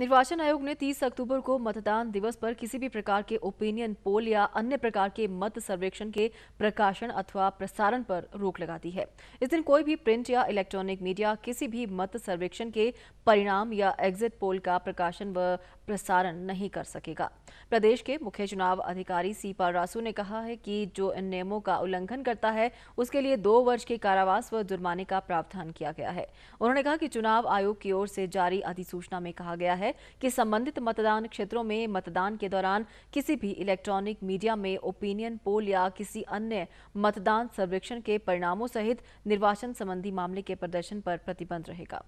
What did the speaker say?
निर्वाचन आयोग ने 30 अक्टूबर को मतदान दिवस पर किसी भी प्रकार के ओपिनियन पोल या अन्य प्रकार के मत सर्वेक्षण के प्रकाशन अथवा प्रसारण पर रोक लगा दी है इस दिन कोई भी प्रिंट या इलेक्ट्रॉनिक मीडिया किसी भी मत सर्वेक्षण के परिणाम या एग्जिट पोल का प्रकाशन व प्रसारण नहीं कर सकेगा प्रदेश के मुख्य चुनाव अधिकारी सीपा रासू ने कहा है कि जो इन नियमों का उल्लंघन करता है उसके लिए दो वर्ष के कारावास व जुर्माने का प्रावधान किया गया है उन्होंने कहा कि चुनाव आयोग की ओर से जारी अधिसूचना में कहा गया है है कि संबंधित मतदान क्षेत्रों में मतदान के दौरान किसी भी इलेक्ट्रॉनिक मीडिया में ओपिनियन पोल या किसी अन्य मतदान सर्वेक्षण के परिणामों सहित निर्वाचन संबंधी मामले के प्रदर्शन पर प्रतिबंध रहेगा